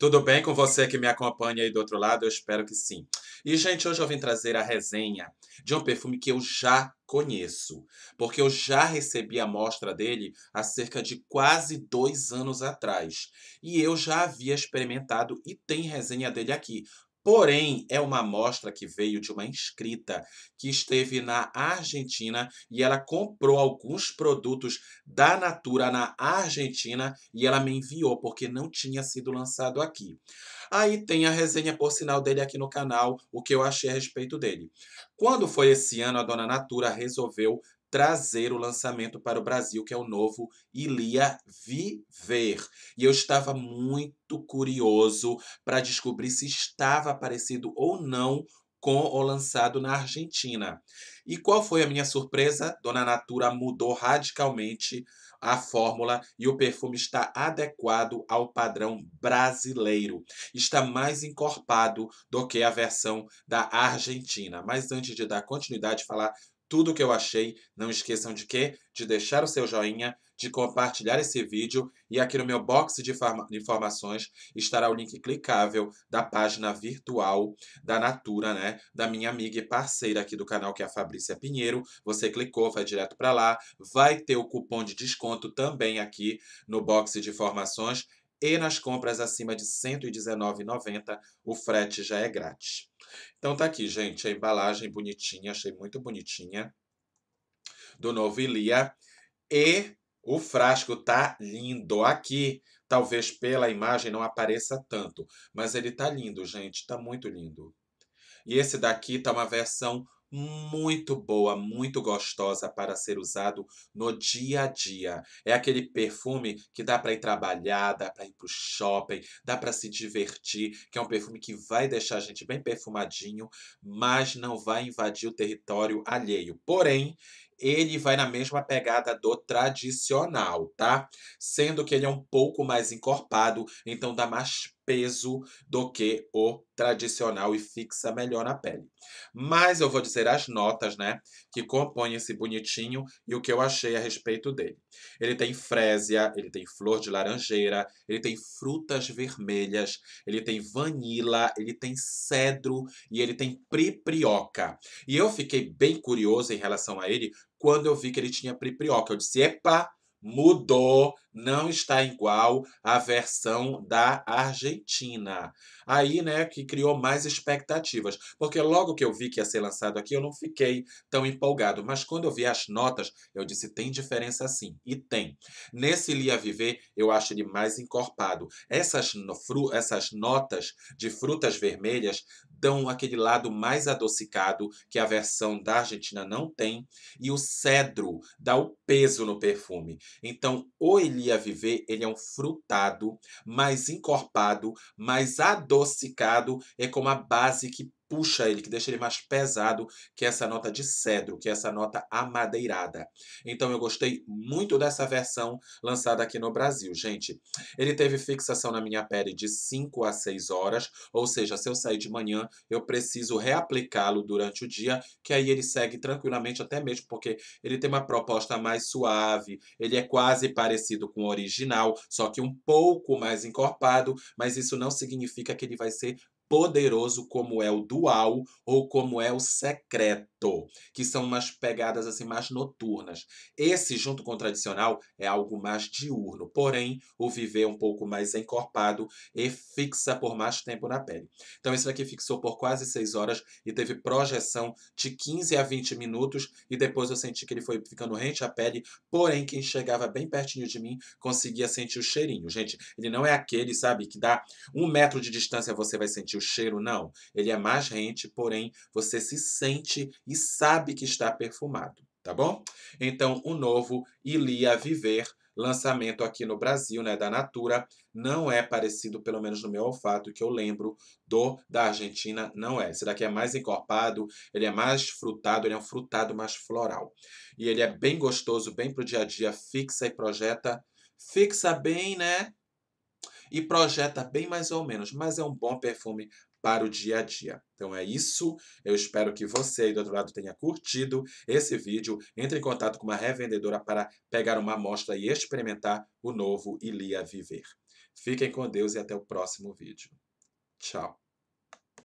Tudo bem com você que me acompanha aí do outro lado? Eu espero que sim. E, gente, hoje eu vim trazer a resenha de um perfume que eu já conheço, porque eu já recebi a amostra dele há cerca de quase dois anos atrás. E eu já havia experimentado e tem resenha dele aqui. Porém, é uma amostra que veio de uma inscrita que esteve na Argentina e ela comprou alguns produtos da Natura na Argentina e ela me enviou porque não tinha sido lançado aqui. Aí tem a resenha por sinal dele aqui no canal, o que eu achei a respeito dele. Quando foi esse ano, a dona Natura resolveu trazer o lançamento para o Brasil, que é o novo Ilia Viver. E eu estava muito curioso para descobrir se estava parecido ou não com o lançado na Argentina. E qual foi a minha surpresa? Dona Natura mudou radicalmente a fórmula e o perfume está adequado ao padrão brasileiro. Está mais encorpado do que a versão da Argentina. Mas antes de dar continuidade e falar tudo o que eu achei. Não esqueçam de quê? De deixar o seu joinha, de compartilhar esse vídeo e aqui no meu box de informações estará o link clicável da página virtual da Natura, né? Da minha amiga e parceira aqui do canal, que é a Fabrícia Pinheiro. Você clicou, vai direto para lá. Vai ter o cupom de desconto também aqui no box de informações e nas compras acima de R$ 119,90 o frete já é grátis. Então tá aqui, gente, a embalagem bonitinha, achei muito bonitinha, do novo Ilia. E o frasco tá lindo aqui. Talvez pela imagem não apareça tanto, mas ele tá lindo, gente, tá muito lindo. E esse daqui tá uma versão muito boa, muito gostosa para ser usado no dia a dia. É aquele perfume que dá para ir trabalhar, dá para ir pro shopping, dá para se divertir, que é um perfume que vai deixar a gente bem perfumadinho, mas não vai invadir o território alheio. Porém, ele vai na mesma pegada do tradicional, tá? Sendo que ele é um pouco mais encorpado, então dá mais peso do que o tradicional e fixa melhor na pele. Mas eu vou dizer as notas, né, que compõem esse bonitinho e o que eu achei a respeito dele. Ele tem frésia, ele tem flor de laranjeira, ele tem frutas vermelhas, ele tem vanila, ele tem cedro e ele tem priprioca. E eu fiquei bem curioso em relação a ele, quando eu vi que ele tinha priprioca, eu disse: epa, mudou, não está igual à versão da Argentina. Aí, né, que criou mais expectativas, porque logo que eu vi que ia ser lançado aqui, eu não fiquei tão empolgado, mas quando eu vi as notas, eu disse: tem diferença sim, e tem. Nesse Lia Viver, eu acho ele mais encorpado. Essas, fru essas notas de frutas vermelhas dão aquele lado mais adocicado que a versão da Argentina não tem, e o cedro dá o peso no perfume. Então, o Elia ele ia viver, ele é um frutado, mais encorpado, mais adocicado, é como a base que puxa ele, que deixa ele mais pesado que é essa nota de cedro, que é essa nota amadeirada. Então eu gostei muito dessa versão lançada aqui no Brasil, gente. Ele teve fixação na minha pele de 5 a 6 horas, ou seja, se eu sair de manhã, eu preciso reaplicá-lo durante o dia, que aí ele segue tranquilamente até mesmo porque ele tem uma proposta mais suave, ele é quase parecido com o original, só que um pouco mais encorpado, mas isso não significa que ele vai ser poderoso como é o dual ou como é o secreto, que são umas pegadas assim mais noturnas. Esse junto com o tradicional é algo mais diurno, porém o viver um pouco mais encorpado e fixa por mais tempo na pele. Então esse daqui fixou por quase 6 horas e teve projeção de 15 a 20 minutos e depois eu senti que ele foi ficando rente à pele, porém quem chegava bem pertinho de mim conseguia sentir o cheirinho. Gente, ele não é aquele, sabe, que dá um metro de distância você vai sentir o cheiro não. Ele é mais rente, porém você se sente e sabe que está perfumado, tá bom? Então, o novo Ilia Viver lançamento aqui no Brasil, né, da Natura, não é parecido, pelo menos no meu olfato, que eu lembro do da Argentina, não é. Esse daqui é mais encorpado, ele é mais frutado, ele é um frutado mais floral. E ele é bem gostoso, bem pro dia a dia, fixa e projeta, fixa bem, né, e projeta bem mais ou menos, mas é um bom perfume para o dia a dia. Então é isso. Eu espero que você aí do outro lado tenha curtido esse vídeo. Entre em contato com uma revendedora para pegar uma amostra e experimentar o novo Ilia Viver. Fiquem com Deus e até o próximo vídeo. Tchau.